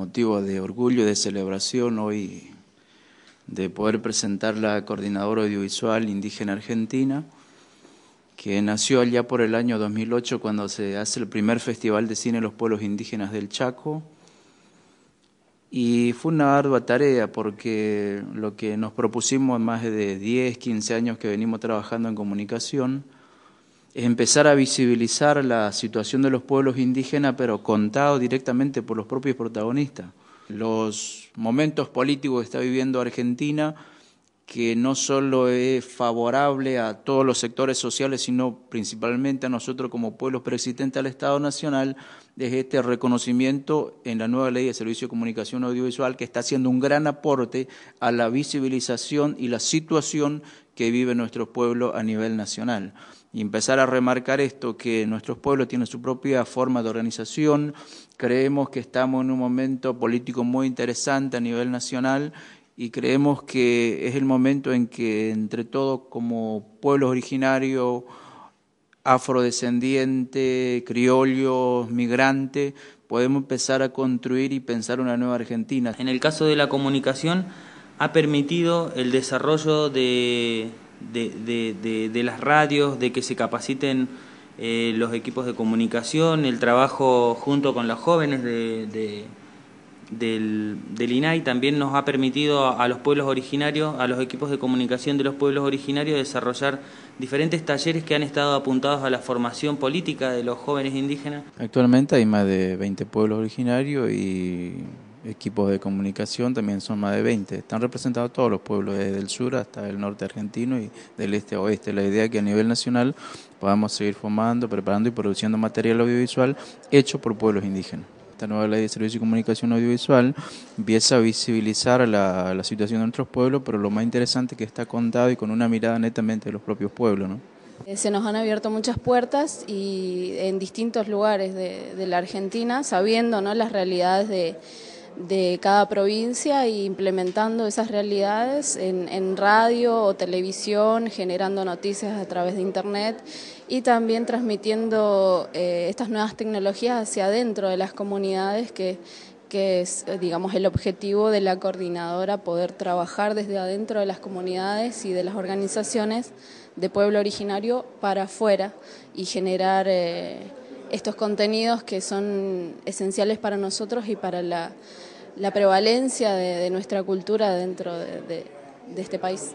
motivo de orgullo y de celebración hoy de poder presentar la coordinadora audiovisual indígena argentina, que nació allá por el año 2008 cuando se hace el primer Festival de Cine de los Pueblos Indígenas del Chaco. Y fue una ardua tarea porque lo que nos propusimos en más de 10, 15 años que venimos trabajando en comunicación, es empezar a visibilizar la situación de los pueblos indígenas, pero contado directamente por los propios protagonistas. Los momentos políticos que está viviendo Argentina, que no solo es favorable a todos los sectores sociales, sino principalmente a nosotros como pueblos preexistentes al Estado Nacional, es este reconocimiento en la nueva ley de servicio de comunicación audiovisual que está haciendo un gran aporte a la visibilización y la situación que vive nuestro pueblo a nivel nacional y empezar a remarcar esto, que nuestros pueblos tienen su propia forma de organización, creemos que estamos en un momento político muy interesante a nivel nacional y creemos que es el momento en que entre todos como pueblos originarios, afrodescendiente, criollos, migrantes, podemos empezar a construir y pensar una nueva Argentina. En el caso de la comunicación, ha permitido el desarrollo de de, de, las radios, de que se capaciten eh, los equipos de comunicación, el trabajo junto con los jóvenes de, del, del, INAI también nos ha permitido a, a, los pueblos originarios, a los equipos de comunicación de los pueblos originarios desarrollar diferentes talleres que han estado apuntados a la formación política de los jóvenes indígenas. Actualmente hay más de 20 pueblos originarios y equipos de comunicación, también son más de 20. Están representados todos los pueblos, desde el sur hasta el norte argentino y del este a oeste. La idea es que a nivel nacional podamos seguir formando, preparando y produciendo material audiovisual hecho por pueblos indígenas. Esta nueva ley de servicio y comunicación audiovisual empieza a visibilizar la, situación de nuestros pueblos, pero lo más interesante es que está contado y con una mirada netamente de los propios pueblos. ¿no? Eh, se nos han abierto muchas puertas y en distintos lugares de, de la Argentina, sabiendo ¿no? las realidades de, de cada provincia e implementando esas realidades en, radio o televisión, generando noticias a través de Internet y también transmitiendo eh, estas nuevas tecnologías hacia adentro de las comunidades que es, eh, digamos, el objetivo de la coordinadora, poder trabajar desde adentro de las comunidades y de las organizaciones de pueblo originario para afuera y generar eh, estos contenidos que son esenciales para nosotros y para la, prevalencia de, nuestra cultura dentro de este país.